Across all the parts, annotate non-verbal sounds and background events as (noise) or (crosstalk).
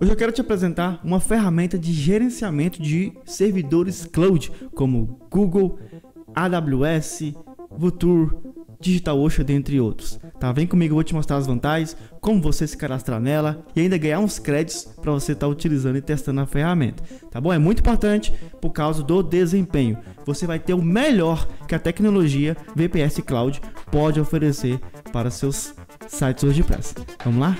Hoje eu quero te apresentar uma ferramenta de gerenciamento de servidores cloud como Google, AWS, Vultr, DigitalOcean, dentre outros. Tá? Vem comigo, eu vou te mostrar as vantagens, como você se cadastrar nela e ainda ganhar uns créditos para você estar tá utilizando e testando a ferramenta. Tá bom? É muito importante por causa do desempenho. Você vai ter o melhor que a tecnologia VPS Cloud pode oferecer para seus sites hoje WordPress. Vamos lá?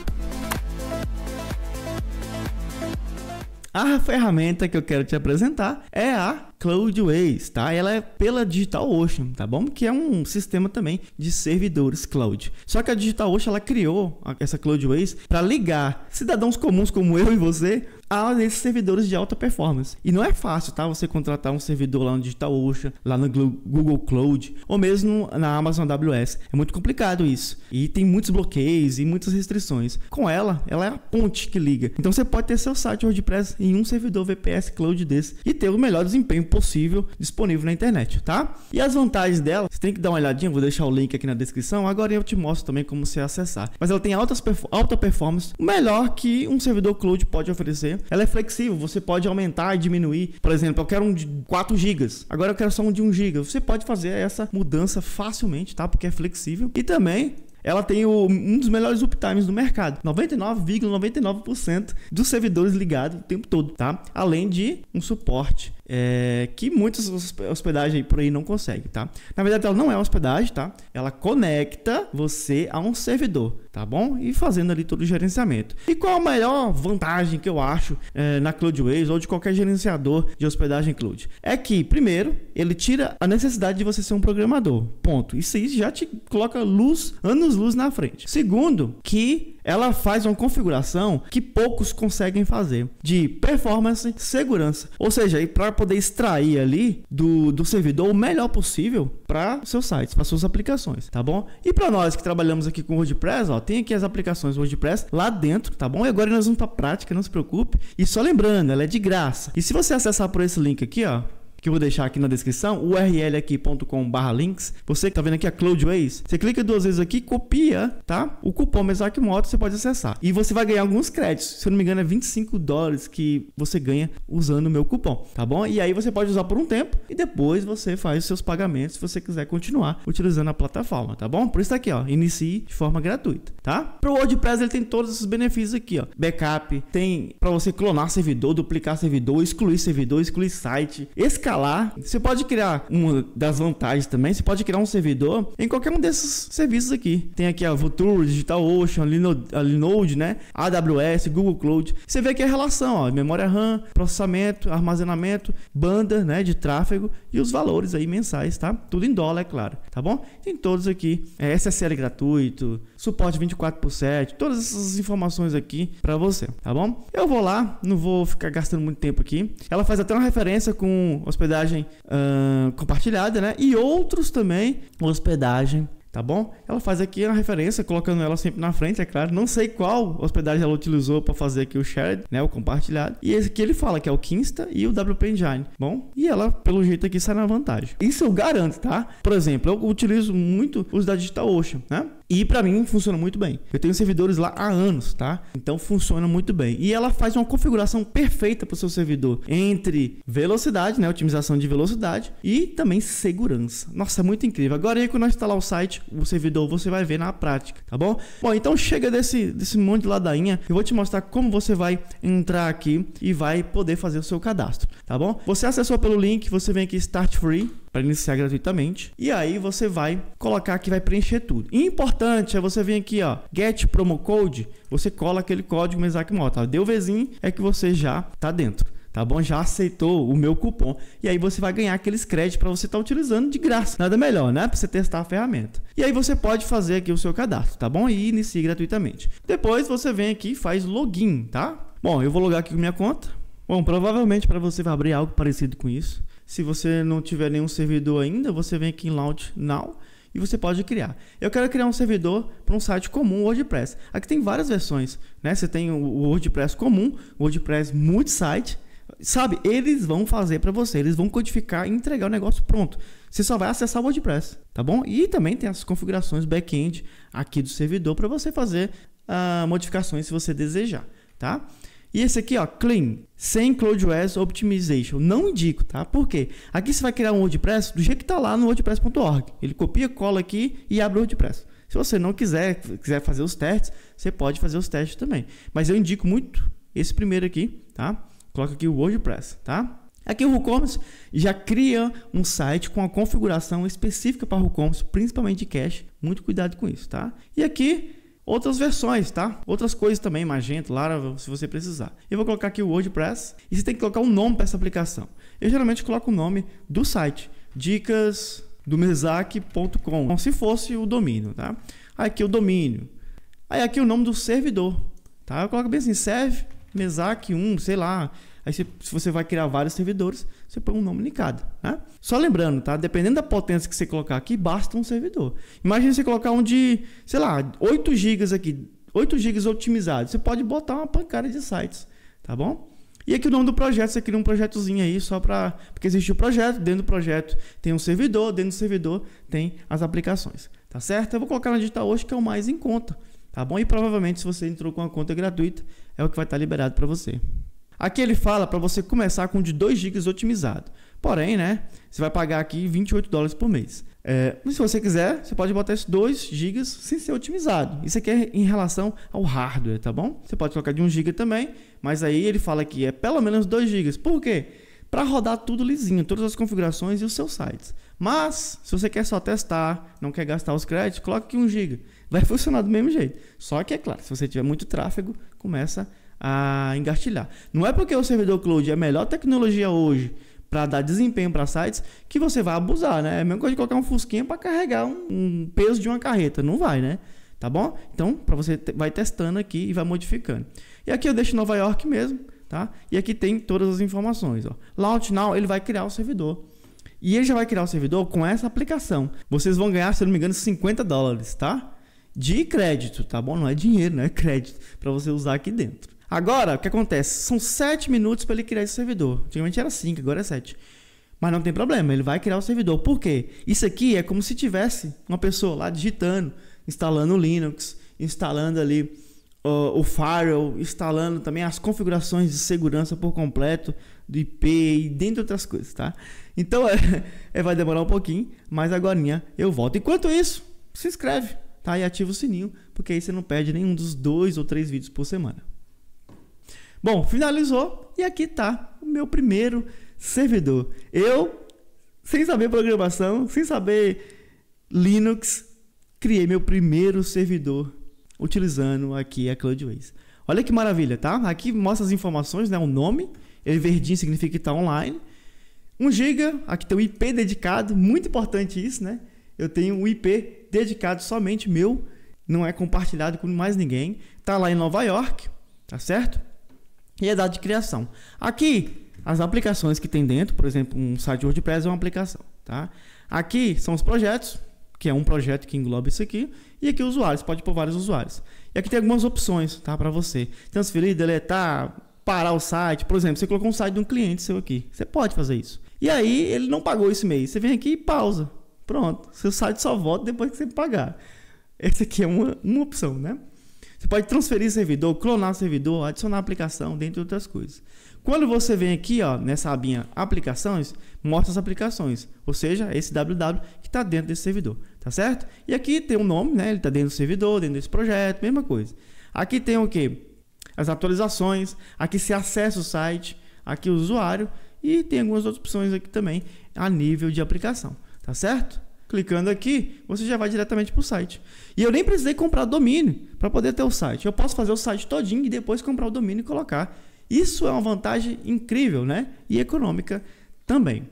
A ferramenta que eu quero te apresentar é a Cloudways, tá? Ela é pela DigitalOcean, tá bom? Que é um sistema também de servidores cloud. Só que a DigitalOcean ela criou essa Cloudways para ligar cidadãos comuns como eu e você a esses servidores de alta performance. E não é fácil, tá? Você contratar um servidor lá no DigitalOcean, lá no Google Cloud, ou mesmo na Amazon AWS. É muito complicado isso. E tem muitos bloqueios e muitas restrições. Com ela, ela é a ponte que liga. Então você pode ter seu site WordPress em um servidor VPS Cloud desse e ter o melhor desempenho possível disponível na internet, tá? E as vantagens dela, você tem que dar uma olhadinha, vou deixar o link aqui na descrição. Agora eu te mostro também como você acessar. Mas ela tem altas, alta performance, melhor que um servidor Cloud pode oferecer ela é flexível, você pode aumentar e diminuir. Por exemplo, eu quero um de 4 GB, agora eu quero só um de 1 GB. Você pode fazer essa mudança facilmente, tá? Porque é flexível. E também ela tem o, um dos melhores uptimes do mercado. 99,99% ,99 dos servidores ligados o tempo todo, tá? Além de um suporte é, que muitas hospedagens por aí não conseguem, tá? Na verdade, ela não é hospedagem, tá? Ela conecta você a um servidor, tá bom? E fazendo ali todo o gerenciamento. E qual a melhor vantagem que eu acho é, na CloudWays ou de qualquer gerenciador de hospedagem cloud? É que, primeiro, ele tira a necessidade de você ser um programador, ponto. Isso aí já te coloca luz, anos luz na frente. Segundo, que ela faz uma configuração que poucos conseguem fazer de performance, segurança, ou seja, para poder extrair ali do, do servidor o melhor possível para seus sites, para suas aplicações, tá bom? E para nós que trabalhamos aqui com WordPress, ó, tem aqui as aplicações WordPress lá dentro, tá bom? E agora nós vamos para prática, não se preocupe. E só lembrando, ela é de graça. E se você acessar por esse link aqui, ó, que eu vou deixar aqui na descrição, url barra links. Você que tá vendo aqui a Cloudways, você clica duas vezes aqui, copia, tá? O cupom moto você pode acessar. E você vai ganhar alguns créditos. Se eu não me engano, é 25 dólares que você ganha usando o meu cupom, tá bom? E aí você pode usar por um tempo e depois você faz os seus pagamentos se você quiser continuar utilizando a plataforma, tá bom? Por isso tá aqui, ó, inicie de forma gratuita, tá? Pro WordPress ele tem todos esses benefícios aqui, ó. Backup, tem para você clonar servidor, duplicar servidor, excluir servidor, excluir site. Esse escalar. Você pode criar uma das vantagens também. Você pode criar um servidor em qualquer um desses serviços aqui. Tem aqui a Vulture, DigitalOcean, a Linode, né? AWS, Google Cloud. Você vê aqui a relação, ó, memória RAM, processamento, armazenamento, banda, né, de tráfego e os valores aí mensais, tá? Tudo em dólar, é claro, tá bom? Tem todos aqui, é SSL gratuito, suporte 24 por 7, todas essas informações aqui para você, tá bom? Eu vou lá, não vou ficar gastando muito tempo aqui. Ela faz até uma referência com os hospedagem uh, compartilhada, né? E outros também, hospedagem tá bom? Ela faz aqui a referência, colocando ela sempre na frente, é claro. Não sei qual hospedagem ela utilizou para fazer aqui o shared, né, o compartilhado. E esse aqui ele fala que é o Kinsta e o WP Engine, bom? E ela, pelo jeito aqui, sai na vantagem. Isso eu garanto, tá? Por exemplo, eu utilizo muito os da DigitalOcean, né? E para mim funciona muito bem. Eu tenho servidores lá há anos, tá? Então funciona muito bem. E ela faz uma configuração perfeita para o seu servidor entre velocidade, né, otimização de velocidade e também segurança. Nossa, é muito incrível. Agora aí quando nós instalar o site, o servidor, você vai ver na prática, tá bom? Bom, então chega desse desse monte de ladainha. Eu vou te mostrar como você vai entrar aqui e vai poder fazer o seu cadastro, tá bom? Você acessou pelo link, você vem aqui Start Free para iniciar gratuitamente. E aí você vai colocar que vai preencher tudo. E importante é você vir aqui, ó, get promo code, você cola aquele código Mesac Mota. Deu vizinho é que você já tá dentro tá bom? Já aceitou o meu cupom e aí você vai ganhar aqueles créditos para você estar tá utilizando de graça. Nada melhor, né? Para você testar a ferramenta. E aí você pode fazer aqui o seu cadastro, tá bom? E inicie gratuitamente. Depois você vem aqui e faz login, tá? Bom, eu vou logar aqui com minha conta. Bom, provavelmente para você vai abrir algo parecido com isso. Se você não tiver nenhum servidor ainda, você vem aqui em Launch Now e você pode criar. Eu quero criar um servidor para um site comum WordPress. Aqui tem várias versões, né? Você tem o WordPress comum, o WordPress multisite, sabe? Eles vão fazer para você, eles vão codificar e entregar o negócio pronto. Você só vai acessar o WordPress, tá bom? E também tem as configurações back-end aqui do servidor para você fazer uh, modificações se você desejar, tá? E esse aqui, ó, clean, sem CloudWare Optimization. Não indico, tá? Por quê? Aqui você vai criar um WordPress do jeito que está lá no wordpress.org. Ele copia, cola aqui e abre o WordPress. Se você não quiser, quiser fazer os testes, você pode fazer os testes também. Mas eu indico muito esse primeiro aqui, tá? Coloca aqui o WordPress, tá? Aqui o WooCommerce já cria um site com a configuração específica para o WooCommerce, principalmente de cache. Muito cuidado com isso, tá? E aqui outras versões, tá? Outras coisas também, Magento, Laravel, se você precisar. Eu vou colocar aqui o WordPress e você tem que colocar um nome para essa aplicação. Eu geralmente coloco o nome do site, dicas do mesac.com, se fosse o domínio, tá? Aqui o domínio. Aí aqui o nome do servidor, tá? Eu coloco bem assim, serve mesac 1, sei lá. Aí se você vai criar vários servidores, você põe um nome linkado. Né? Só lembrando, tá? Dependendo da potência que você colocar aqui, basta um servidor. Imagina você colocar um de, sei lá, 8 GB aqui, 8 GB otimizado. Você pode botar uma pancada de sites, tá bom? E aqui o nome do projeto, você cria um projetozinho aí só para. Porque existe o projeto, dentro do projeto tem um servidor, dentro do servidor tem as aplicações, tá certo? Eu vou colocar na digital hoje que é o mais em conta, tá bom? E provavelmente se você entrou com uma conta gratuita, é o que vai estar liberado para você. Aqui ele fala para você começar com de 2 GB otimizado. Porém, né, você vai pagar aqui 28 dólares por mês. É, mas se você quiser, você pode botar esses 2 GB sem ser otimizado. Isso aqui é em relação ao hardware, tá bom? Você pode colocar de 1 GB também, mas aí ele fala que é pelo menos 2 GB. Por quê? Para rodar tudo lisinho, todas as configurações e os seus sites. Mas, se você quer só testar, não quer gastar os créditos, coloca aqui 1 GB. Vai (laughs) funcionar do mesmo jeito. Só que, é claro, se você tiver muito tráfego, começa a a engatilhar. Não é porque o servidor cloud é a melhor tecnologia hoje para dar desempenho para sites que você vai abusar, né? É a mesma coisa de colocar um fusquinha para carregar um, um, peso de uma carreta, não vai, né? Tá bom? Então, para você vai testando aqui e vai modificando. E aqui eu deixo Nova York mesmo, tá? E aqui tem todas as informações, ó. Launch Now, ele vai criar o servidor. E ele já vai criar o servidor com essa aplicação. Vocês vão ganhar, se eu não me engano, 50 dólares, tá? De crédito, tá bom? Não é dinheiro, não É crédito para você usar aqui dentro. Agora, o que acontece? São 7 minutos para ele criar esse servidor. Antigamente era 5, agora é 7. Mas não tem problema, ele vai criar o servidor. Por quê? Isso aqui é como se tivesse uma pessoa lá digitando, instalando o Linux, instalando ali uh, o Firewall, instalando também as configurações de segurança por completo do IP e dentre outras coisas, tá? Então é, (laughs) é, vai demorar um pouquinho, mas agora eu volto. Enquanto isso, se inscreve tá? e ativa o sininho, porque aí você não perde nenhum dos dois ou três vídeos por semana. Bom, finalizou e aqui está o meu primeiro servidor. Eu, sem saber programação, sem saber Linux, criei meu primeiro servidor utilizando aqui a CloudWays. Olha que maravilha, tá? Aqui mostra as informações, né? O nome, ele verdinho significa que está online. 1 GB, aqui tem o IP dedicado, muito importante isso, né? Eu tenho um IP dedicado somente meu, não é compartilhado com mais ninguém. Tá lá em Nova York, tá certo? e a é data de criação. Aqui, as aplicações que tem dentro, por exemplo, um site WordPress é uma aplicação, tá? Aqui são os projetos, que é um projeto que engloba isso aqui, e aqui usuários, pode pôr vários usuários. E aqui tem algumas opções, tá, para você transferir, deletar, parar o site, por exemplo, você colocou um site de um cliente seu aqui, você pode fazer isso. E aí ele não pagou esse mês, você vem aqui e pausa, pronto, seu site só volta depois que você pagar. Essa aqui é uma, uma opção, né? Você pode transferir servidor, clonar servidor, adicionar aplicação, dentre outras coisas. Quando você vem aqui, ó, nessa abinha aplicações, mostra as aplicações, ou seja, esse www que está dentro desse servidor, tá certo? E aqui tem um nome, né? Ele está dentro do servidor, dentro desse projeto, mesma coisa. Aqui tem o que? As atualizações, aqui se acessa o site, aqui o usuário e tem algumas outras opções aqui também a nível de aplicação, tá certo? Clicando aqui, você já vai diretamente para o site. E eu nem precisei comprar domínio para poder ter o site. Eu posso fazer o site todinho e depois comprar o domínio e colocar. Isso é uma vantagem incrível, né? E econômica também.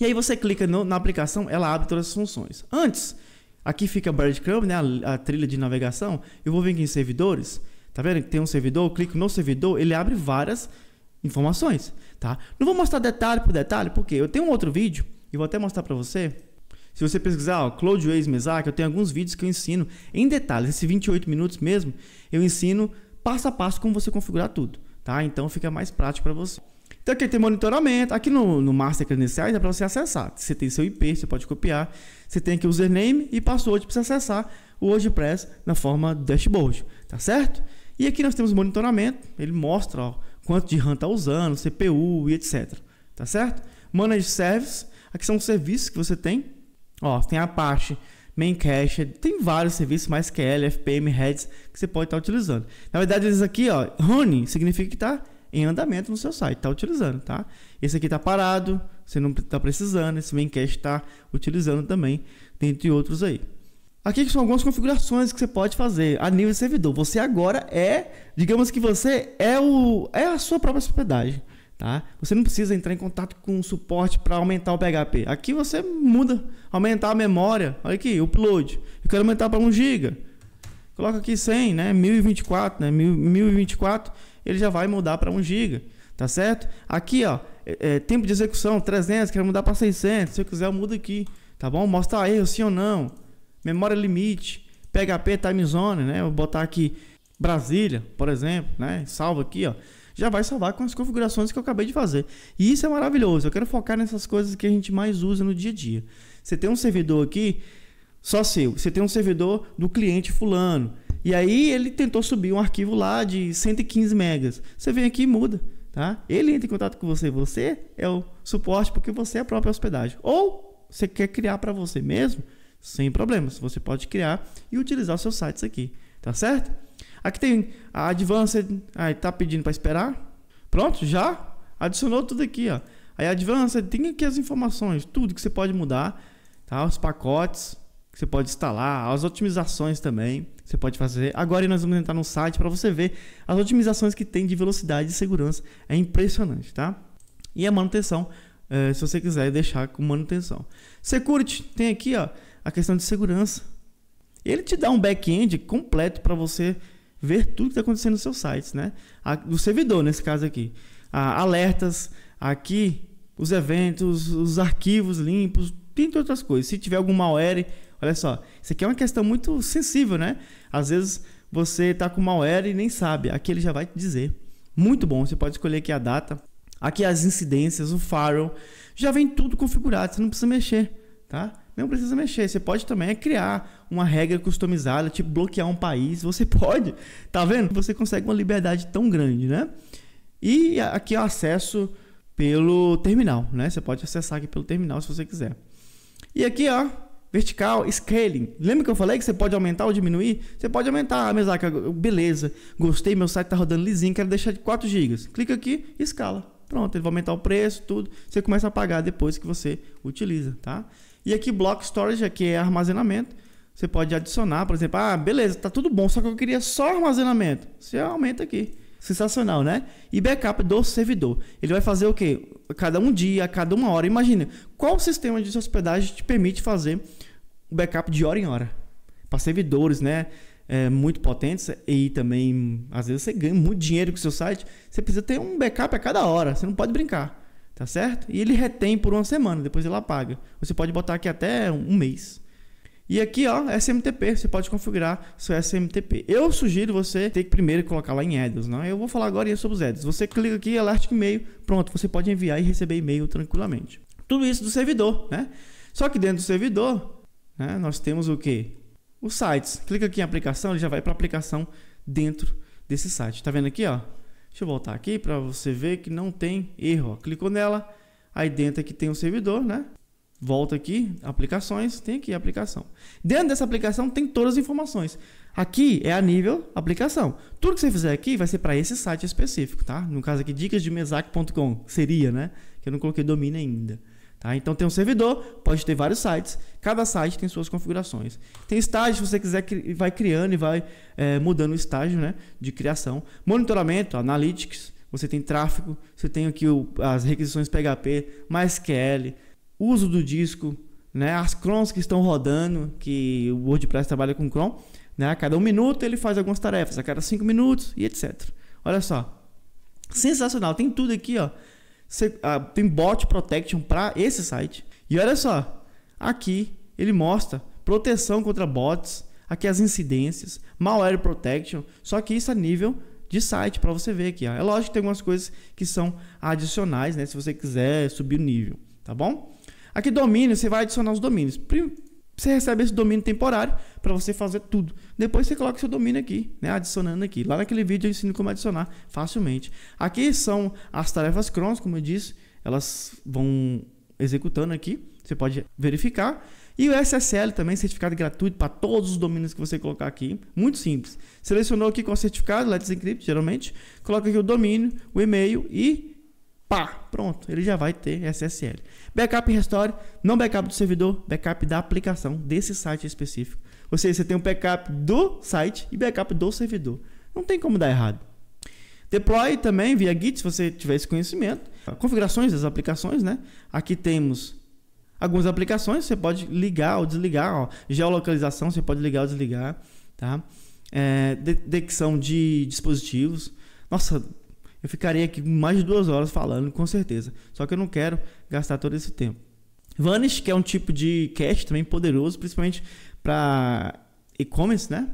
E aí você clica no, na aplicação, ela abre todas as funções. Antes, aqui fica breadcrumb, né? A, a, trilha de navegação. Eu vou vir aqui em servidores. Tá vendo que tem um servidor? Eu clico no servidor, ele abre várias informações, tá? Não vou mostrar detalhe por detalhe, porque eu tenho um outro vídeo e vou até mostrar para você se você pesquisar, ó, Claude Weiss Mesac, eu tenho alguns vídeos que eu ensino em detalhes, esses 28 minutos mesmo, eu ensino passo a passo como você configurar tudo, tá? Então fica mais prático para você. Então aqui tem monitoramento, aqui no, no Master Credenciais é para você acessar. Você tem seu IP, você pode copiar. Você tem aqui o username e password para você acessar o WordPress na forma dashboard, tá certo? E aqui nós temos monitoramento, ele mostra ó, quanto de RAM está usando, CPU e etc, tá certo? Manage Service, aqui são os serviços que você tem Ó, tem Apache, Maincache, tem vários serviços, mais que L, FPM, Heads, que você pode estar tá utilizando. Na verdade, eles aqui, ó, running significa que está em andamento no seu site, está utilizando, tá? Esse aqui está parado, você não está precisando, esse Maincache está utilizando também, dentre outros aí. Aqui são algumas configurações que você pode fazer a nível servidor. Você agora é, digamos que você é o é a sua própria propriedade Tá? Você não precisa entrar em contato com o suporte para aumentar o PHP. Aqui você muda, aumentar a memória. Olha aqui, upload. Eu quero aumentar para 1 GB. Coloca aqui 100, né? 1024, né? 1024, ele já vai mudar para 1 GB, tá certo? Aqui, ó, é, é, tempo de execução 300, quero mudar para 600. Se eu quiser, eu mudo aqui, tá bom? Mostra erro sim ou não. Memória limite, PHP time zone, né? vou botar aqui Brasília, por exemplo, né? Salva aqui, ó já vai salvar com as configurações que eu acabei de fazer. E isso é maravilhoso. Eu quero focar nessas coisas que a gente mais usa no dia a dia. Você tem um servidor aqui só seu. Você tem um servidor do cliente fulano. E aí ele tentou subir um arquivo lá de 115 megas. Você vem aqui e muda, tá? Ele entra em contato com você, você é o suporte porque você é a própria hospedagem. Ou você quer criar para você mesmo, sem problemas. Você pode criar e utilizar seus sites aqui, tá certo? Aqui tem a Advanced, aí tá pedindo para esperar. Pronto, já adicionou tudo aqui, ó. Aí Advanced tem aqui as informações, tudo que você pode mudar, tá? Os pacotes que você pode instalar, as otimizações também você pode fazer. Agora nós vamos entrar no site para você ver as otimizações que tem de velocidade e segurança. É impressionante, tá? E a manutenção, eh, se você quiser deixar com manutenção. Security tem aqui, ó, a questão de segurança. Ele te dá um back-end completo para você ver tudo que está acontecendo nos seus sites, né? A, do servidor, nesse caso aqui. A, alertas, aqui, os eventos, os arquivos limpos, entre outras coisas. Se tiver algum malware, olha só, isso aqui é uma questão muito sensível, né? Às vezes você está com malware e nem sabe, aqui ele já vai te dizer. Muito bom, você pode escolher aqui a data, aqui as incidências, o firewall, já vem tudo configurado, você não precisa mexer, tá? Não precisa mexer. Você pode também é criar uma regra customizada, tipo bloquear um país. Você (laughs) pode, tá vendo? Você consegue uma liberdade tão grande, né? E aqui é o acesso pelo terminal, né? Você pode acessar aqui pelo terminal se você quiser. E aqui, ó, vertical, scaling. Lembra que eu falei que você pode aumentar ou diminuir? Você pode aumentar, ah, Mesaka, beleza, gostei, meu site tá rodando lisinho, quero deixar de 4 GB. Clica aqui escala. Pronto, ele vai aumentar o preço, tudo. Você começa a pagar depois que você utiliza, tá? E aqui block storage, aqui é armazenamento. Você pode adicionar, por exemplo, ah, beleza, tá tudo bom, só que eu queria só armazenamento. Você aumenta aqui. Sensacional, né? E backup do servidor. Ele vai fazer o quê? A cada um dia, a cada uma hora. Imagina, qual sistema de hospedagem te permite fazer o backup de hora em hora? Para servidores, né? É, muito potentes e também, às vezes, você ganha muito dinheiro com o seu site. Você precisa ter um backup a cada hora. Você não pode brincar. Tá certo? E ele retém por uma semana, depois ele apaga. Você pode botar aqui até um mês. E aqui, ó, SMTP, você pode configurar seu SMTP. Eu sugiro você ter que primeiro colocar lá em Addons, né? Eu vou falar agora é sobre os Addons. Você clica aqui, e Mail, pronto, você pode enviar e receber e-mail tranquilamente. Tudo isso do servidor, né? Só que dentro do servidor, né, nós temos o que? Os sites. Clica aqui em aplicação, ele já vai para aplicação dentro desse site. Tá vendo aqui, ó? Deixa eu voltar aqui para você ver que não tem erro. Ó. Clicou nela, aí dentro aqui tem o um servidor, né? Volta aqui, aplicações, tem aqui aplicação. Dentro dessa aplicação tem todas as informações. Aqui é a nível aplicação. Tudo que você fizer aqui vai ser para esse site específico, tá? No caso aqui, dicasdemesac.com seria, né? Que eu não coloquei domínio ainda. Tá? Então tem um servidor, pode ter vários sites, cada site tem suas configurações. Tem estágio, se você quiser, vai criando e vai é, mudando o estágio né, de criação. Monitoramento, analytics, você tem tráfego, você tem aqui o, as requisições PHP, MySQL, uso do disco, né, as crons que estão rodando, que o WordPress trabalha com cron. Né, a cada um minuto ele faz algumas tarefas, a cada cinco minutos e etc. Olha só, sensacional, tem tudo aqui ó, ah, tem bot protection para esse site. E olha só, aqui ele mostra proteção contra bots, aqui as incidências, malware protection, só que isso a é nível de site para você ver aqui. Ó. É lógico que tem algumas coisas que são adicionais, né? Se você quiser subir o nível, tá bom? Aqui domínio, você vai adicionar os domínios. Você recebe esse domínio temporário para você fazer tudo. Depois você coloca seu domínio aqui, né? adicionando aqui. Lá naquele vídeo eu ensino como adicionar facilmente. Aqui são as tarefas crons, como eu disse, elas vão executando aqui. Você pode verificar. E o SSL também, certificado gratuito para todos os domínios que você colocar aqui. Muito simples. Selecionou aqui com o certificado, Let's Encrypt, geralmente. Coloca aqui o domínio, o e-mail e pá, pronto. Ele já vai ter SSL. Backup e restore, não backup do servidor, backup da aplicação desse site específico. Ou seja, você tem um backup do site e backup do servidor. Não tem como dar errado. Deploy também via Git, se você tiver esse conhecimento. Configurações das aplicações, né? Aqui temos algumas aplicações, você pode ligar ou desligar. Ó. Geolocalização, você pode ligar ou desligar, tá? É, detecção de dispositivos. Nossa, eu ficaria aqui mais de duas horas falando, com certeza. Só que eu não quero gastar todo esse tempo. Vanish, que é um tipo de cache também poderoso, principalmente para e-commerce, né?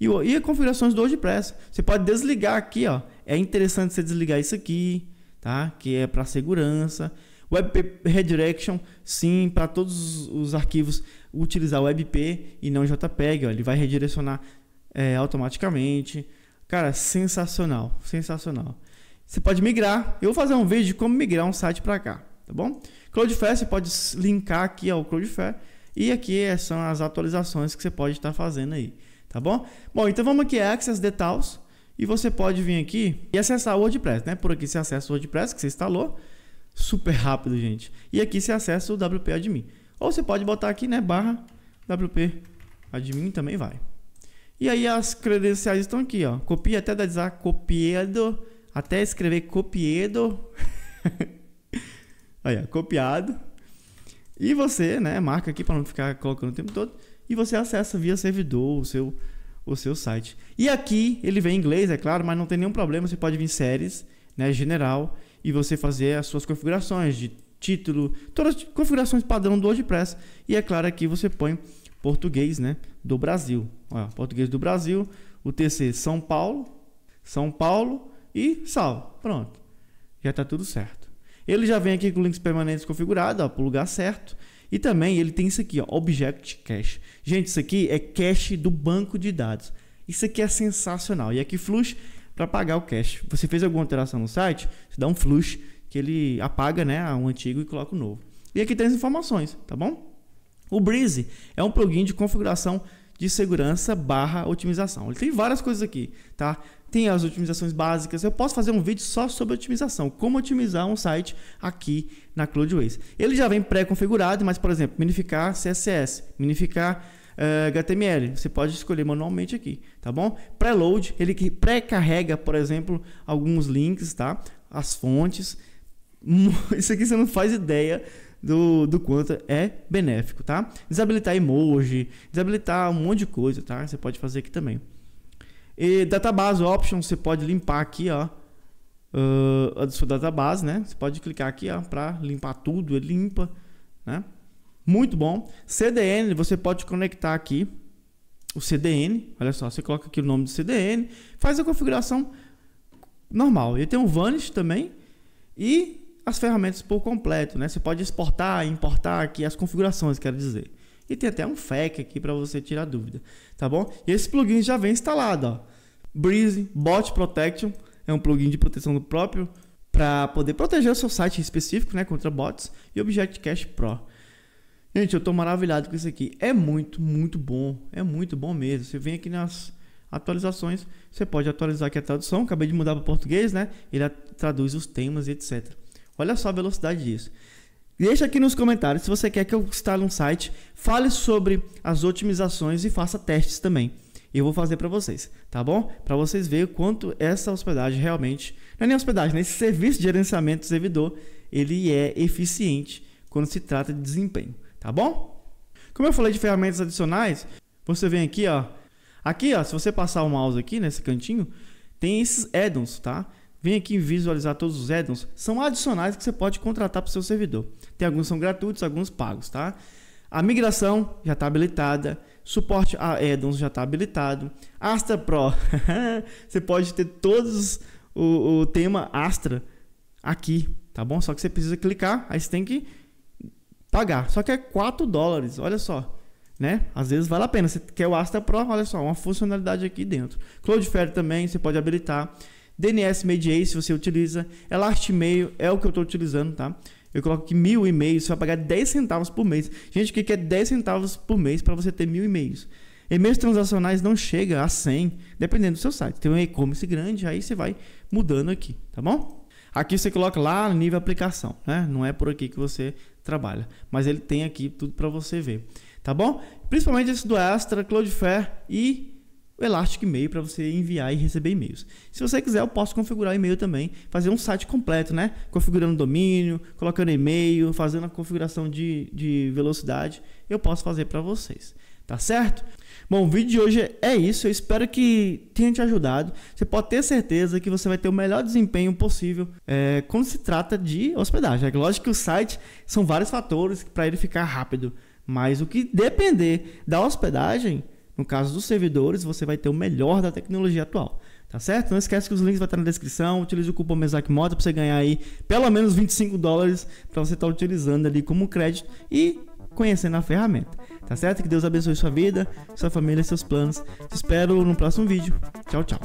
E, e as configurações do WordPress. Você pode desligar aqui, ó. É interessante você desligar isso aqui, tá? Que é para segurança. WebP Redirection, sim, para todos os arquivos utilizar WebP e não JPEG, ó, ele vai redirecionar é, automaticamente. Cara, sensacional, sensacional. Você pode migrar. Eu vou fazer um vídeo de como migrar um site para cá, tá bom? Cloudflare, você pode linkar aqui ao Cloudflare. E aqui é, são as atualizações que você pode estar tá fazendo aí, tá bom? Bom, então vamos aqui Access Details. E você pode vir aqui e acessar o WordPress, né? Por aqui você acessa o WordPress que você instalou. Super rápido, gente. E aqui você acessa o WP Admin. Ou você pode botar aqui, né? Barra WP Admin também vai. E aí as credenciais estão aqui, ó. Copia até deslizar, copiado até escrever copiedo. Olha, (laughs) copiado. E você, né, marca aqui para não ficar colocando o tempo todo. E você acessa via servidor o seu, o seu site. E aqui ele vem em inglês, é claro, mas não tem nenhum problema. Você pode vir em séries, né, general, e você fazer as suas configurações de título, todas as configurações padrão do WordPress. E é claro, aqui você põe português, né, do Brasil. Olha, português do Brasil, o TC São Paulo, São Paulo, e salvo. Pronto. Já está tudo certo. Ele já vem aqui com links permanentes configurado, ó, para o lugar certo. E também ele tem isso aqui, ó, Object Cache. Gente, isso aqui é cache do banco de dados. Isso aqui é sensacional. E aqui flush para apagar o cache. Você fez alguma alteração no site, você dá um flush que ele apaga né, um antigo e coloca o um novo. E aqui tem as informações, tá bom? O Breeze é um plugin de configuração de segurança barra otimização. Ele tem várias coisas aqui, tá? tem as otimizações básicas. Eu posso fazer um vídeo só sobre otimização, como otimizar um site aqui na Cloudways. Ele já vem pré-configurado, mas, por exemplo, minificar CSS, minificar uh, eh, HTML, você pode escolher manualmente aqui, tá bom? Preload, ele pré-carrega, por exemplo, alguns links, tá? As fontes. (laughs) Isso aqui você não faz ideia do, do quanto é benéfico, tá? Desabilitar emoji, desabilitar um monte de coisa, tá? Você pode fazer aqui também. E database option você pode limpar aqui, ó. Uh, a sua database, né? Você pode clicar aqui, ó, para limpar tudo, ele limpa, né? Muito bom. CDN, você pode conectar aqui o CDN, olha só, você coloca aqui o nome do CDN, faz a configuração normal. E tem um Vanish também e as ferramentas por completo, né? Você pode exportar, importar aqui as configurações, quero dizer. E tem até um FAQ aqui para você tirar dúvida, tá bom? E esse plugin já vem instalado, ó. Breeze Bot Protection é um plugin de proteção do próprio para poder proteger o seu site específico, né, contra bots e Object Cache Pro. Gente, eu estou maravilhado com isso aqui. É muito, muito bom. É muito bom mesmo. Você vem aqui nas atualizações, você pode atualizar aqui a tradução. Acabei de mudar para português, né? Ele traduz os temas, etc. Olha só a velocidade disso. Deixa aqui nos comentários se você quer que eu instale um site, fale sobre as otimizações e faça testes também. Eu vou fazer para vocês, tá bom? Para vocês verem o quanto essa hospedagem realmente, não é nem hospedagem, né? esse serviço de gerenciamento do servidor, ele é eficiente quando se trata de desempenho, tá bom? Como eu falei de ferramentas adicionais, você vem aqui, ó. Aqui, ó, se você passar o mouse aqui nesse cantinho, tem esses addons, tá? Vem aqui visualizar todos os addons. São adicionais que você pode contratar para o seu servidor. Tem alguns são gratuitos, alguns pagos, tá? A migração já está habilitada, suporte a addons já está habilitado, Astra Pro, (laughs) você pode ter todos o, o, tema Astra aqui, tá bom? Só que você precisa clicar, aí você tem que pagar. Só que é 4 dólares, olha só, né? Às vezes vale a pena, você quer o Astra Pro, olha só, uma funcionalidade aqui dentro. Cloudflare também, você pode habilitar. DNS Mediae, se você utiliza, Elastmail é, é o que eu estou utilizando, tá? Eu coloco aqui mil e-mails, você vai pagar 10 centavos por mês. Gente, o que é 10 centavos por mês para você ter mil e-mails? E-mails transacionais não chega a 100, dependendo do seu site. Tem um e-commerce grande, aí você vai mudando aqui, tá bom? Aqui você coloca lá nível aplicação, né? Não é por aqui que você trabalha, mas ele tem aqui tudo para você ver, tá bom? Principalmente esse do Astra, Cloudflare e o Elastic Mail para você enviar e receber e-mails. Se você quiser, eu posso configurar e-mail também, fazer um site completo, né? Configurando domínio, colocando e-mail, fazendo a configuração de, de velocidade, eu posso fazer para vocês. Tá certo? Bom, o vídeo de hoje é isso. Eu espero que tenha te ajudado. Você pode ter certeza que você vai ter o melhor desempenho possível é, quando se trata de hospedagem. É lógico que o site são vários fatores para ele ficar rápido, mas o que depender da hospedagem no caso dos servidores, você vai ter o melhor da tecnologia atual. Tá certo? Não esquece que os links vão estar na descrição. Utilize o cupom MESACMODA para você ganhar aí pelo menos 25 dólares para você estar tá utilizando ali como crédito e conhecendo a ferramenta. Tá certo? Que Deus abençoe sua vida, sua família, e seus planos. Te espero no próximo vídeo. Tchau, tchau.